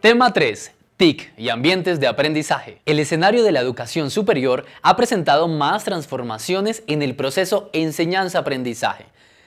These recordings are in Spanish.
Tema 3. TIC y ambientes de aprendizaje. El escenario de la educación superior ha presentado más transformaciones en el proceso enseñanza-aprendizaje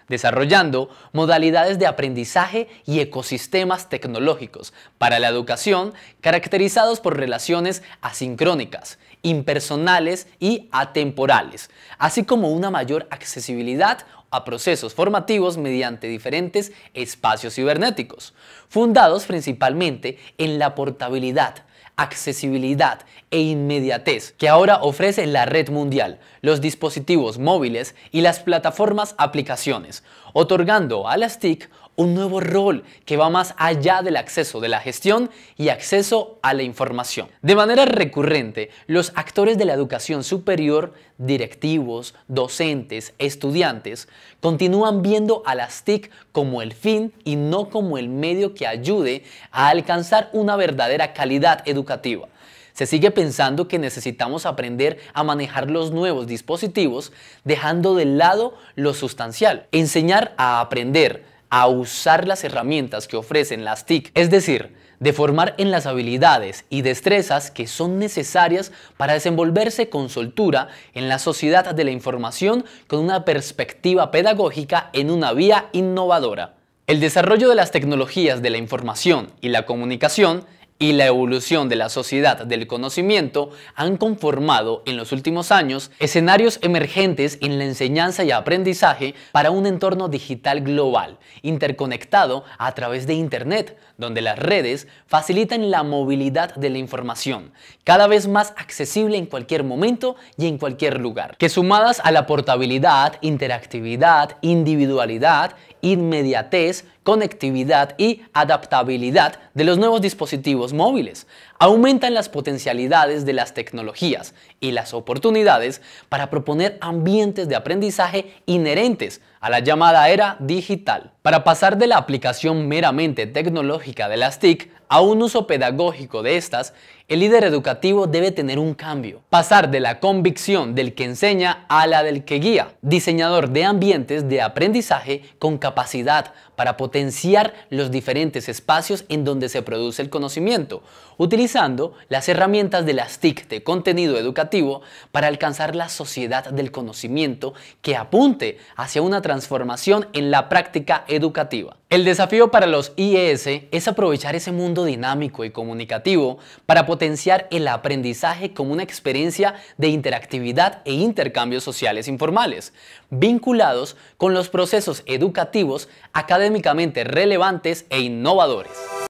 desarrollando modalidades de aprendizaje y ecosistemas tecnológicos para la educación caracterizados por relaciones asincrónicas, impersonales y atemporales, así como una mayor accesibilidad a procesos formativos mediante diferentes espacios cibernéticos, fundados principalmente en la portabilidad, accesibilidad e inmediatez que ahora ofrece la red mundial, los dispositivos móviles y las plataformas aplicaciones, otorgando a las TIC un nuevo rol que va más allá del acceso de la gestión y acceso a la información. De manera recurrente, los actores de la educación superior, directivos, docentes, estudiantes, continúan viendo a las TIC como el fin y no como el medio que ayude a alcanzar una verdadera calidad educativa. Se sigue pensando que necesitamos aprender a manejar los nuevos dispositivos dejando de lado lo sustancial. Enseñar a aprender a usar las herramientas que ofrecen las TIC, es decir, de formar en las habilidades y destrezas que son necesarias para desenvolverse con soltura en la sociedad de la información con una perspectiva pedagógica en una vía innovadora. El desarrollo de las tecnologías de la información y la comunicación y la evolución de la sociedad del conocimiento han conformado en los últimos años escenarios emergentes en la enseñanza y aprendizaje para un entorno digital global, interconectado a través de Internet, donde las redes facilitan la movilidad de la información, cada vez más accesible en cualquier momento y en cualquier lugar, que sumadas a la portabilidad, interactividad, individualidad, inmediatez, conectividad y adaptabilidad de los nuevos dispositivos móviles aumentan las potencialidades de las tecnologías y las oportunidades para proponer ambientes de aprendizaje inherentes a la llamada era digital, para pasar de la aplicación meramente tecnológica de las TIC a un uso pedagógico de estas, el líder educativo debe tener un cambio, pasar de la convicción del que enseña a la del que guía, diseñador de ambientes de aprendizaje con capacidad para potenciar los diferentes espacios en donde se produce el conocimiento, las herramientas de las TIC de contenido educativo para alcanzar la sociedad del conocimiento que apunte hacia una transformación en la práctica educativa. El desafío para los IES es aprovechar ese mundo dinámico y comunicativo para potenciar el aprendizaje como una experiencia de interactividad e intercambios sociales informales, vinculados con los procesos educativos académicamente relevantes e innovadores.